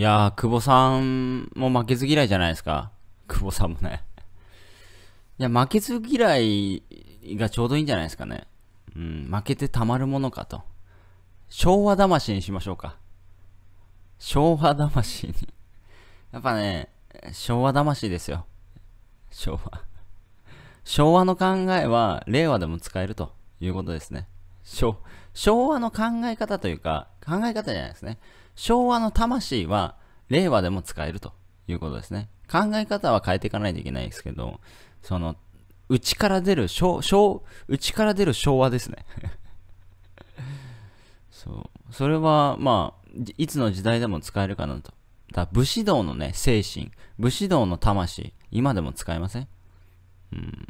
いやー、久保さんも負けず嫌いじゃないですか。久保さんもねいや、負けず嫌いがちょうどいいんじゃないですかね。うん、負けてたまるものかと。昭和魂にしましょうか。昭和魂にやっぱね、昭和魂ですよ。昭和昭和の考えは令和でも使えるということですね。昭和の考え方というか、考え方じゃないですね。昭和の魂は令和でも使えるということですね。考え方は変えていかないといけないですけど、その、内から出る、昭、昭、内から出る昭和ですね。そう。それは、まあ、いつの時代でも使えるかなと。だ武士道のね、精神、武士道の魂、今でも使えませんうん。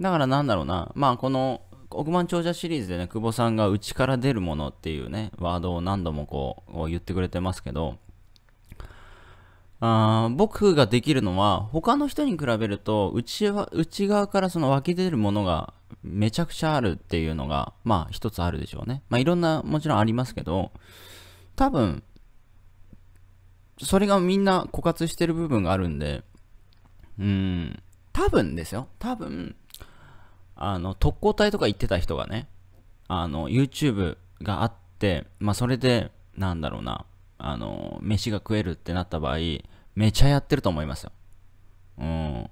だからなんだろうな、まあこの億万長者シリーズでね、久保さんが内から出るものっていうね、ワードを何度もこう言ってくれてますけど、あ僕ができるのは、他の人に比べると内は、内側からその湧き出るものがめちゃくちゃあるっていうのが、まあ一つあるでしょうね。まあいろんな、もちろんありますけど、多分、それがみんな枯渇してる部分があるんで、うん、多分ですよ。多分、あの、特攻隊とか行ってた人がね、あの、YouTube があって、まあ、それで、なんだろうな、あの、飯が食えるってなった場合、めちゃやってると思いますよ。うん。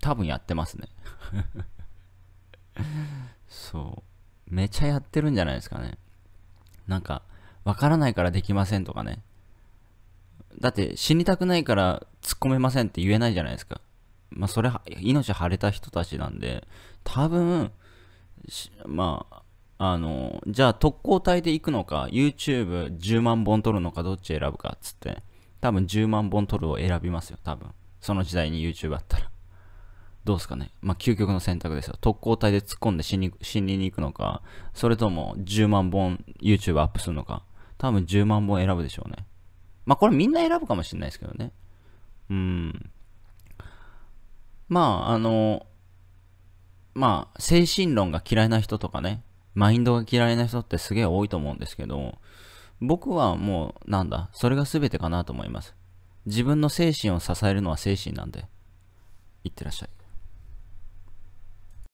多分やってますね。そう。めちゃやってるんじゃないですかね。なんか、わからないからできませんとかね。だって、死にたくないから突っ込めませんって言えないじゃないですか。まあ、それ、命張れた人たちなんで、多分、まあ、あの、じゃあ特攻隊で行くのか、YouTube10 万本撮るのか、どっち選ぶかっつって、多分10万本撮るを選びますよ、多分。その時代に YouTube あったら。どうすかね。まあ、究極の選択ですよ。特攻隊で突っ込んで死に死にに行くのか、それとも10万本 YouTube アップするのか、多分10万本選ぶでしょうね。まあ、これみんな選ぶかもしれないですけどね。まあ、あの、まあ、精神論が嫌いな人とかね、マインドが嫌いな人ってすげえ多いと思うんですけど、僕はもう、なんだ、それが全てかなと思います。自分の精神を支えるのは精神なんで。いってらっしゃい。